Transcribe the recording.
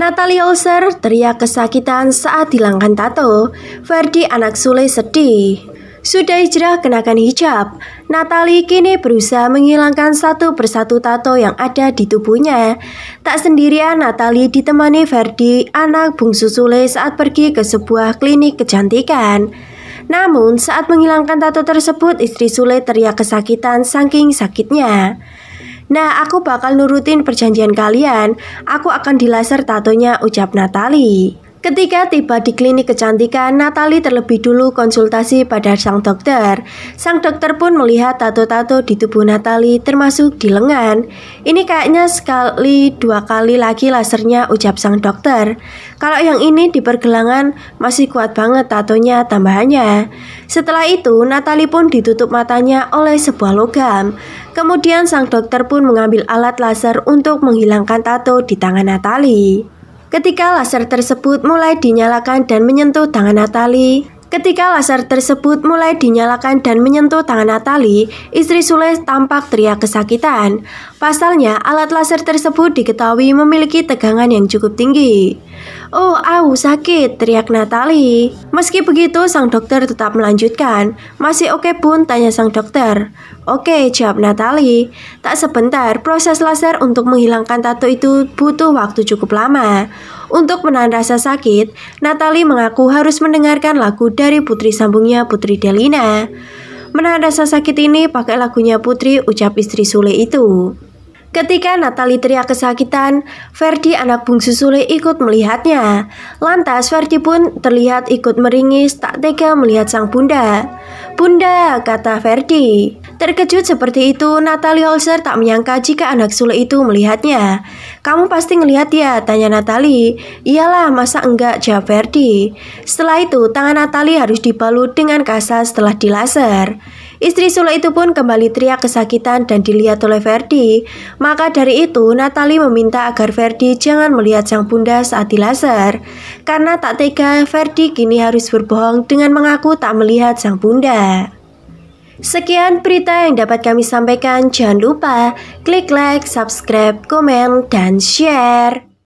Natalie Oser teriak kesakitan saat hilangkan tato. Ferdi anak Sule sedih. Sudah hijrah kenakan hijab, Natalie kini berusaha menghilangkan satu persatu tato yang ada di tubuhnya. Tak sendirian, Natali ditemani Ferdi, anak bungsu Sule saat pergi ke sebuah klinik kecantikan. Namun, saat menghilangkan tato tersebut, istri Sule teriak kesakitan saking sakitnya. Nah, aku bakal nurutin perjanjian kalian. Aku akan dilaser tatonya, ucap Natali. Ketika tiba di klinik kecantikan, Natalie terlebih dulu konsultasi pada sang dokter. Sang dokter pun melihat tato-tato di tubuh Natalie, termasuk di lengan. Ini kayaknya sekali dua kali lagi lasernya ucap sang dokter. Kalau yang ini di pergelangan masih kuat banget tatonya tambahannya. Setelah itu, Natalie pun ditutup matanya oleh sebuah logam. Kemudian sang dokter pun mengambil alat laser untuk menghilangkan tato di tangan Natalie. Ketika laser tersebut mulai dinyalakan dan menyentuh tangan Natali. Ketika laser tersebut mulai dinyalakan dan menyentuh tangan Natali, istri Sule tampak teriak kesakitan. Pasalnya, alat laser tersebut diketahui memiliki tegangan yang cukup tinggi. Oh, au, sakit, teriak Natali. Meski begitu, sang dokter tetap melanjutkan. Masih oke okay pun, tanya sang dokter. Oke, okay, jawab Natali. Tak sebentar, proses laser untuk menghilangkan tato itu butuh waktu cukup lama. Untuk menahan rasa sakit, Natali mengaku harus mendengarkan lagu dari putri sambungnya Putri Delina. Menahan rasa sakit ini pakai lagunya Putri ucap istri Sule itu. Ketika Natali teriak kesakitan, Ferdi anak bungsu Sule ikut melihatnya. Lantas Ferdi pun terlihat ikut meringis tak tega melihat sang bunda. Bunda, kata Ferdi. Terkejut seperti itu, Natali Holzer tak menyangka jika anak Sule itu melihatnya. Kamu pasti ngelihat ya, tanya Natali. Iyalah, masa enggak, jawab Ferdi. Setelah itu, tangan Natali harus dibalut dengan kasar setelah dilaser. Istri Sule itu pun kembali teriak kesakitan dan dilihat oleh Verdi. Maka dari itu, Natalie meminta agar Verdi jangan melihat sang bunda saat di laser. Karena tak tega, Verdi kini harus berbohong dengan mengaku tak melihat sang bunda. Sekian berita yang dapat kami sampaikan. Jangan lupa klik like, subscribe, komen, dan share.